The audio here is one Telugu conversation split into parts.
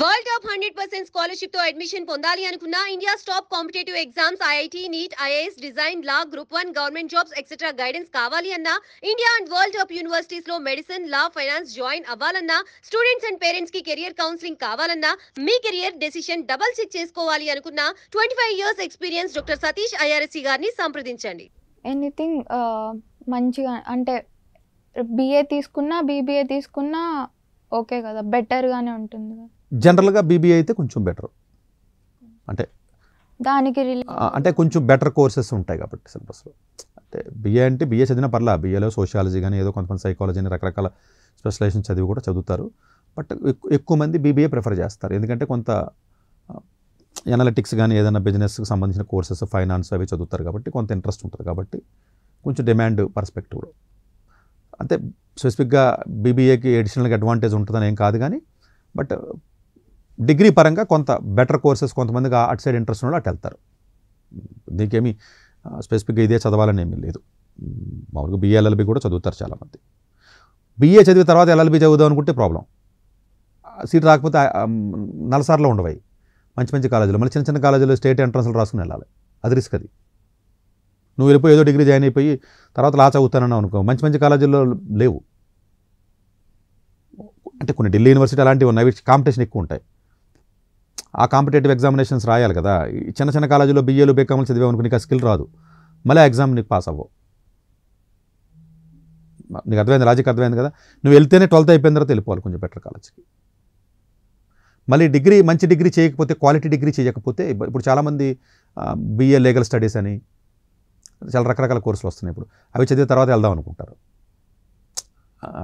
world top hundred percent scholarship తో అడ్మిషన్ పొందాలి అనుకున్న India top competitive exams IIT NEET IAS design law group one government jobs etcetera guidance కావాలి అన్న India and world top universities లో మెడిసిన్ లా ఫైనాన్స్ జాయిన్ అవ్వాలన్నా స్టూడెంట్స్ అండ్ పేరెంట్స్ కి కెరియర్ కౌన్సిలింగ్ కావాలన్నా మీ కెరియర్ డెసిషన్ డబల్ చెక్ చేసుకోవాలి అనుకున్న twenty five years experience doctor Satish IRSC గారిని సంప్రదించండి ఎనీథింగ్ మంచిగా అంటే బీఏ తీసుకున్నా బీబీఏ తీసుకున్నా ఓకే కదా బెటర్గానే ఉంటుంది కదా జనరల్గా బీబీఏ అయితే కొంచెం బెటర్ అంటే దానికి అంటే కొంచెం బెటర్ కోర్సెస్ ఉంటాయి కాబట్టి సిలబస్లో అంటే బిఏ అంటే బిఏ చదివిన పర్లా బిఏలో సోషాలజీ కానీ ఏదో కొంతమంది సైకాలజీ అని రకరకాల స్పెషలైజేషన్ చదివి కూడా చదువుతారు బట్ ఎక్కువ మంది బీబీఏ ప్రిఫర్ చేస్తారు ఎందుకంటే కొంత ఎనాలిటిక్స్ కానీ ఏదైనా బిజినెస్కి సంబంధించిన కోర్సెస్ ఫైనాన్స్ అవి చదువుతారు కాబట్టి కొంత ఇంట్రెస్ట్ ఉంటుంది కాబట్టి కొంచెం డిమాండ్ పర్స్పెక్టివ్లో అంటే స్పెసిఫిక్గా బీబీఏకి అడిషనల్గా అడ్వాంటేజ్ ఉంటుందని ఏం కాదు కానీ బట్ డిగ్రీ పరంగా కొంత బెటర్ కోర్సెస్ కొంతమంది అటు సైడ్ ఇంట్రెస్ట్ ఉన్న అటు వెళ్తారు దీనికేమి స్పెసిఫిక్గా ఇదే చదవాలని ఏమీ లేదు మామూలుగా బిఏ ఎల్ఎల్బి కూడా చదువుతారు చాలామంది బిఏ చదివిన తర్వాత ఎల్ఎల్బి చదువుదాం అనుకుంటే ప్రాబ్లం సీట్ రాకపోతే నలసార్లో ఉండవాయి మంచి మంచి కాలేజీలు మళ్ళీ చిన్న చిన్న కాలేజీలో స్టేట్ ఎంట్రన్స్లు రాసుకుని వెళ్ళాలి అది రిస్క్ అది నువ్వు వెళ్ళిపోయి ఏదో డిగ్రీ జాయిన్ అయిపోయి తర్వాత లా చదువుతానని అనుకో మంచి మంచి కాలేజీల్లో లేవు అంటే కొన్ని ఢిల్లీ యూనివర్సిటీ అలాంటివి ఉన్నాయి కాంపిటీషన్ ఎక్కువ ఉంటాయి ఆ కాంపిటేటివ్ ఎగ్జామినేషన్స్ రాయాలి కదా చిన్న చిన్న కాలేజీలో బిఏలు బీకామ్లు చదివే అనుకుని నీకు ఆ స్కిల్ రాదు మళ్ళీ ఎగ్జామ్ నీకు పాస్ అవ్వవు నీకు అర్థమైంది లాజిక్ అర్థమైంది కదా నువ్వు వెళ్తేనే ట్వెల్త్ అయిపోయిన తర్వాత వెళ్ళిపోవాలి కొంచెం బెటర్ కాలేజ్కి మళ్ళీ డిగ్రీ మంచి డిగ్రీ చేయకపోతే క్వాలిటీ డిగ్రీ చేయకపోతే ఇప్పుడు చాలామంది బీఏ లీగల్ స్టడీస్ అని చాలా రకరకాల కోర్సులు వస్తున్నాయి ఇప్పుడు అవి చదివిన తర్వాత వెళ్దాం అనుకుంటారు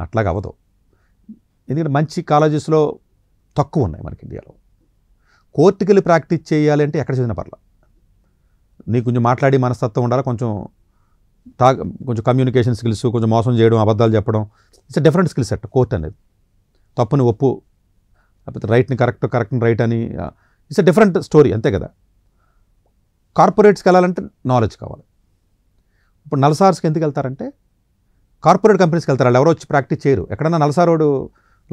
అట్లాగవదు ఎందుకంటే మంచి కాలేజెస్లో తక్కువ ఉన్నాయి మనకి ఇండియాలో కోర్టుకి వెళ్ళి ప్రాక్టీస్ చేయాలి అంటే ఎక్కడ చదివిన పర్ల నీ కొంచెం మాట్లాడి మనస్తత్వం ఉండాలి కొంచెం తా కొంచెం కమ్యూనికేషన్ స్కిల్స్ కొంచెం మోసం చేయడం అబద్ధాలు చెప్పడం it's different skill set court అనేది తప్పుని ఒప్పు లేకపోతే రైట్ని కరెక్ట్ కరెక్ట్ రైట్ అని ఇట్స్ అ డిఫరెంట్ స్టోరీ అంతే కదా కార్పొరేట్స్కి వెళ్ళాలంటే నాలెడ్జ్ కావాలి ఇప్పుడు నలసార్స్కి ఎందుకు వెళ్తారంటే కార్పొరేట్ కంపెనీస్కి వెళ్తారు వాళ్ళు ఎవరో వచ్చి ప్రాక్టీస్ చేయరు ఎక్కడన్నా నలసారోడు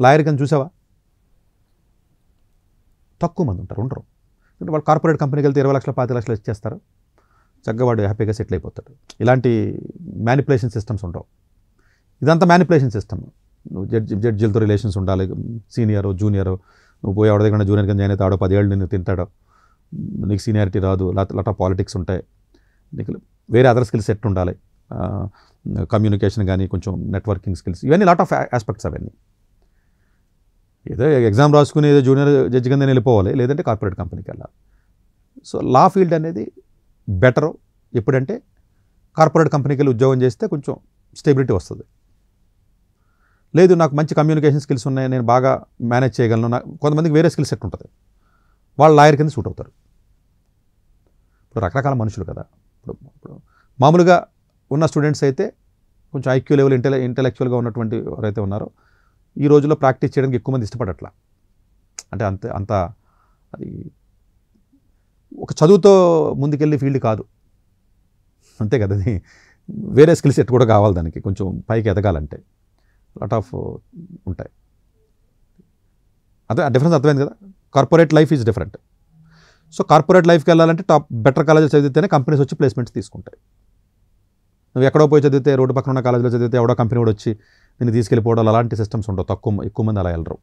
లాయర్ కానీ చూసావా తక్కువ మంది ఉంటారు ఉండరు ఎందుకంటే వాళ్ళు కార్పొరేట్ కంపెనీకి వెళ్తే ఇరవై లక్షల పాతి లక్షలు ఇచ్చేస్తారు చక్కగా వాడు హ్యాపీగా సెటిల్ అయిపోతాడు ఇలాంటి మ్యానిపులేషన్ సిస్టమ్స్ ఉండవు ఇదంతా మ్యానిపులేషన్ సిస్టమ్ నువ్వు జడ్జి జడ్జిలతో రిలేషన్స్ ఉండాలి సీనియర్ జూనియర్ నువ్వు పోయి ఆవిడ దగ్గర జూనియర్ కింద జాయిన్ అయితే ఆడో పదేళ్ళు నిన్ను తింటాడు నీకు సీనియారిటీ రాదు లేకపోతే ఆఫ్ పాలిటిక్స్ ఉంటాయి నీకు వేరే అదర్ స్కిల్స్ సెట్ ఉండాలి కమ్యూనికేషన్ కానీ కొంచెం నెట్వర్కింగ్ స్కిల్స్ ఇవన్నీ లాట్ ఆఫ్ ఆస్పెక్ట్స్ అవన్నీ ఏదో ఎగ్జామ్ రాసుకుని ఏదో జూనియర్ జడ్జ్ కింద వెళ్ళిపోవాలి లేదంటే కార్పొరేట్ కంపెనీకి వెళ్ళాలి సో లా ఫీల్డ్ అనేది బెటరు ఎప్పుడంటే కార్పొరేట్ కంపెనీకి వెళ్ళి ఉద్యోగం చేస్తే కొంచెం స్టెబిలిటీ వస్తుంది లేదు నాకు మంచి కమ్యూనికేషన్ స్కిల్స్ ఉన్నాయి నేను బాగా మేనేజ్ చేయగలను నాకు కొంతమందికి వేరే స్కిల్స్ సెట్ ఉంటుంది వాళ్ళు లాయర్ కింద సూట్ అవుతారు ఇప్పుడు రకరకాల మనుషులు కదా ఇప్పుడు ఇప్పుడు మామూలుగా ఉన్న స్టూడెంట్స్ అయితే కొంచెం ఐక్యూ లెవెల్ ఇంటెలె ఇంటలెక్చువల్గా ఉన్నటువంటి ఎవరైతే ఉన్నారో ఈ రోజుల్లో ప్రాక్టీస్ చేయడానికి ఎక్కువ మంది ఇష్టపడట్లా అంటే అంత అంత అది ఒక చదువుతో ముందుకెళ్ళే ఫీల్డ్ కాదు అంతే కదా అది వేరే స్కిల్ సెట్ కూడా కావాలి దానికి కొంచెం పైకి ఎదగాలంటే లాట్ ఆఫ్ ఉంటాయి అదే డిఫరెన్స్ అర్థమైంది కదా corporate life is different so corporate లైఫ్కి వెళ్ళాలంటే టాప్ బెటర్ కాలేజెస్ చదివితేనే కంపెనీస్ వచ్చి ప్లేస్మెంట్స్ తీసుకుంటాయి నువ్వు ఎక్కడో పోయి చదివితే రోడ్డు పక్కన ఉన్న కాలేజీలో చదివితే ఎవడో కంపెనీ కూడా వచ్చి దీన్ని తీసుకెళ్ళిపోవడాలు అలాంటి సిస్టమ్స్ ఉండవు తక్కువ ఎక్కువ మంది అలా వెళ్ళరు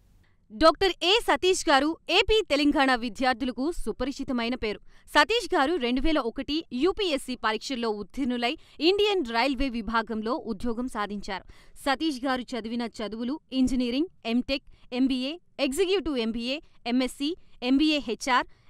డాక్టర్ ఏ సతీష్ గారు ఏపీ తెలంగాణ విద్యార్థులకు సుపరిచితమైన పేరు సతీష్ గారు రెండు వేల ఒకటి యూపీఎస్సీ పరీక్షల్లో ఉత్తీర్ణులై ఇండియన్ రైల్వే విభాగంలో ఉద్యోగం సాధించారు సతీష్ గారు చదివిన చదువులు engineering MTech MBA executive MBA MSc MBA HR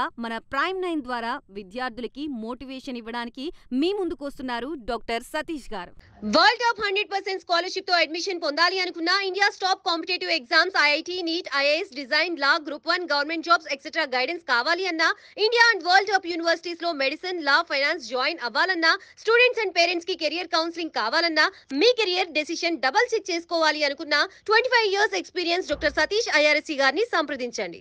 ముఖ్యంగా మన ప్రైమ్ నైన్ ద్వారా విద్యార్థులకి మోటివేషన్ ఇవ్వడానికి మీ ముందుకు వస్తున్నారు డాక్టర్ సతీష్ గారు world top hundred percent scholarship తో అడ్మిషన్ పొందాలి అనుకున్న India stop competitive exams IIT NEET IAS design law group one government jobs etcetera guidance కావాలి అన్నా India and world top universities లో మెడిసిన్ లా ఫైనాన్స్ జాయిన్ అవ్వాలన్నా స్టూడెంట్స్ అండ్ పేరెంట్స్ కి కెరియర్ కౌన్సిలింగ్ కావాలన్నా మీ కెరియర్ డెసిషన్ డబల్ చెక్ చేసుకోవాలి అనుకున్న twenty five years experience doctor Satish IRSC గారిని సంప్రదించండి